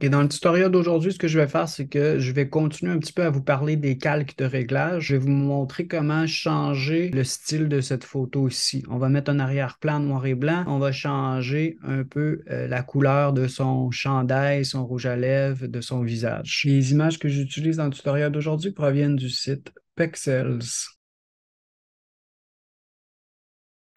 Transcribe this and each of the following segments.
Et dans le tutoriel d'aujourd'hui, ce que je vais faire, c'est que je vais continuer un petit peu à vous parler des calques de réglage. Je vais vous montrer comment changer le style de cette photo ici. On va mettre un arrière-plan noir et blanc. On va changer un peu euh, la couleur de son chandail, son rouge à lèvres, de son visage. Les images que j'utilise dans le tutoriel d'aujourd'hui proviennent du site Pexels.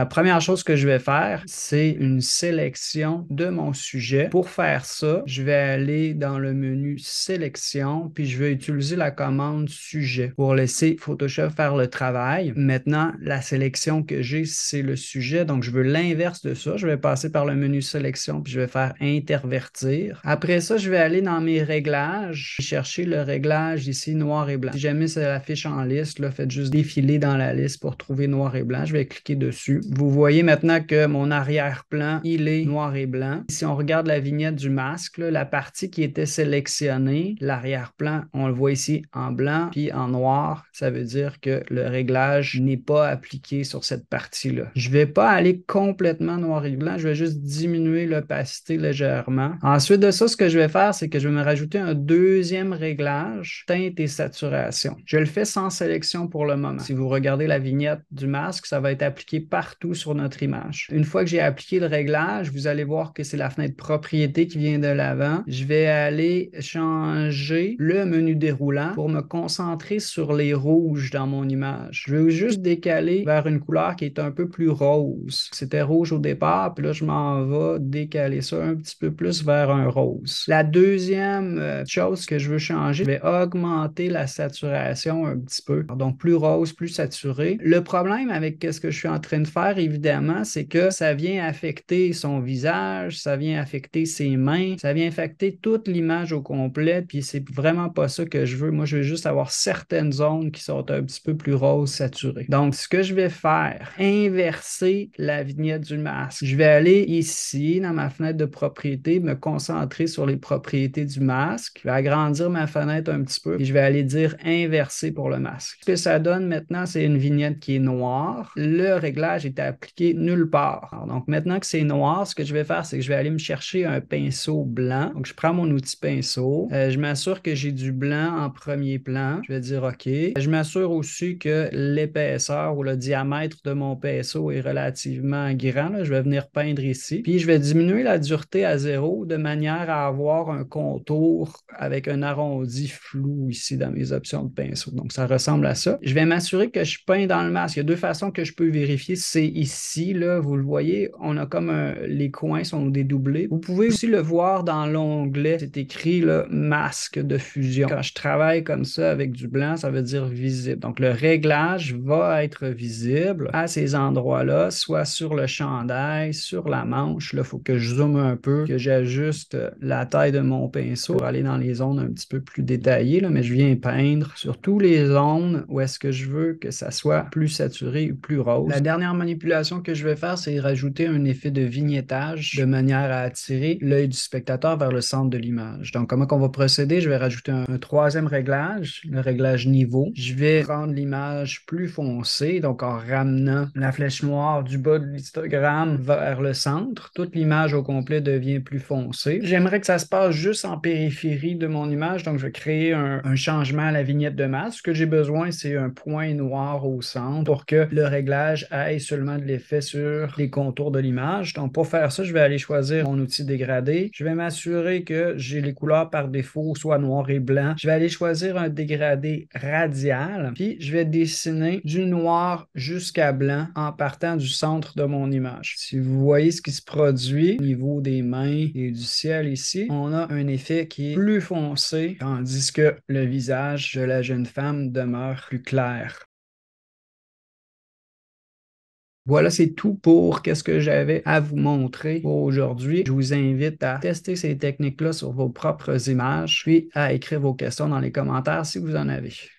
La première chose que je vais faire, c'est une sélection de mon sujet. Pour faire ça, je vais aller dans le menu sélection, puis je vais utiliser la commande sujet pour laisser Photoshop faire le travail. Maintenant, la sélection que j'ai, c'est le sujet, donc je veux l'inverse de ça. Je vais passer par le menu sélection, puis je vais faire intervertir. Après ça, je vais aller dans mes réglages, chercher le réglage ici noir et blanc. Si jamais c'est la fiche en liste, là, faites juste défiler dans la liste pour trouver noir et blanc. Je vais cliquer dessus. Vous voyez maintenant que mon arrière-plan, il est noir et blanc. Si on regarde la vignette du masque, la partie qui était sélectionnée, l'arrière-plan, on le voit ici en blanc, puis en noir, ça veut dire que le réglage n'est pas appliqué sur cette partie-là. Je ne vais pas aller complètement noir et blanc, je vais juste diminuer l'opacité légèrement. Ensuite de ça, ce que je vais faire, c'est que je vais me rajouter un deuxième réglage, teinte et saturation. Je le fais sans sélection pour le moment. Si vous regardez la vignette du masque, ça va être appliqué partout sur notre image. Une fois que j'ai appliqué le réglage, vous allez voir que c'est la fenêtre propriété qui vient de l'avant. Je vais aller changer le menu déroulant pour me concentrer sur les rouges dans mon image. Je vais juste décaler vers une couleur qui est un peu plus rose. C'était rouge au départ, puis là, je m'en vais décaler ça un petit peu plus vers un rose. La deuxième euh, chose que je veux changer, je vais augmenter la saturation un petit peu. Donc, plus rose, plus saturé. Le problème avec ce que je suis en train de faire, évidemment, c'est que ça vient affecter son visage, ça vient affecter ses mains, ça vient affecter toute l'image au complet. Puis c'est vraiment pas ça que je veux. Moi, je veux juste avoir certaines zones qui sont un petit peu plus roses, saturées. Donc, ce que je vais faire, inverser la vignette du masque. Je vais aller ici dans ma fenêtre de propriété, me concentrer sur les propriétés du masque. Je vais agrandir ma fenêtre un petit peu puis je vais aller dire inverser pour le masque. Ce que ça donne maintenant, c'est une vignette qui est noire. Le réglage est appliqué nulle part. donc maintenant que c'est noir, ce que je vais faire, c'est que je vais aller me chercher un pinceau blanc. Donc je prends mon outil pinceau, euh, je m'assure que j'ai du blanc en premier plan. Je vais dire OK. Je m'assure aussi que l'épaisseur ou le diamètre de mon pinceau est relativement grand. Je vais venir peindre ici. Puis je vais diminuer la dureté à zéro de manière à avoir un contour avec un arrondi flou ici dans mes options de pinceau. Donc ça ressemble à ça. Je vais m'assurer que je peins dans le masque. Il y a deux façons que je peux vérifier si ici, là, vous le voyez, on a comme les coins sont dédoublés. Vous pouvez aussi le voir dans l'onglet, c'est écrit là, masque de fusion. Quand je travaille comme ça avec du blanc, ça veut dire visible. Donc le réglage va être visible à ces endroits-là, soit sur le chandail, sur la manche. Là, il faut que je zoome un peu, que j'ajuste la taille de mon pinceau pour aller dans les zones un petit peu plus détaillées, là, mais je viens peindre sur toutes les zones où est-ce que je veux que ça soit plus saturé ou plus rose. La dernière manière manipulation que je vais faire, c'est rajouter un effet de vignettage de manière à attirer l'œil du spectateur vers le centre de l'image. Donc, comment qu'on va procéder? Je vais rajouter un, troisième réglage, le réglage niveau. Je vais rendre l'image plus foncée, donc en ramenant la flèche noire du bas de l'histogramme vers le centre. Toute l'image au complet devient plus foncée. J'aimerais que ça se passe juste en périphérie de mon image, donc je vais créer un, un changement à la vignette de masse. Ce que j'ai besoin, c'est un point noir au centre pour que le réglage aille sur de l'effet sur les contours de l'image. Donc, pour faire ça, je vais aller choisir mon outil dégradé. Je vais m'assurer que j'ai les couleurs par défaut, soit noir et blanc. Je vais aller choisir un dégradé radial, puis je vais dessiner du noir jusqu'à blanc en partant du centre de mon image. Si vous voyez ce qui se produit au niveau des mains et du ciel ici, on a un effet qui est plus foncé, tandis que le visage de la jeune femme demeure plus clair. Voilà, c'est tout pour qu'est-ce que j'avais à vous montrer aujourd'hui. Je vous invite à tester ces techniques-là sur vos propres images, puis à écrire vos questions dans les commentaires si vous en avez.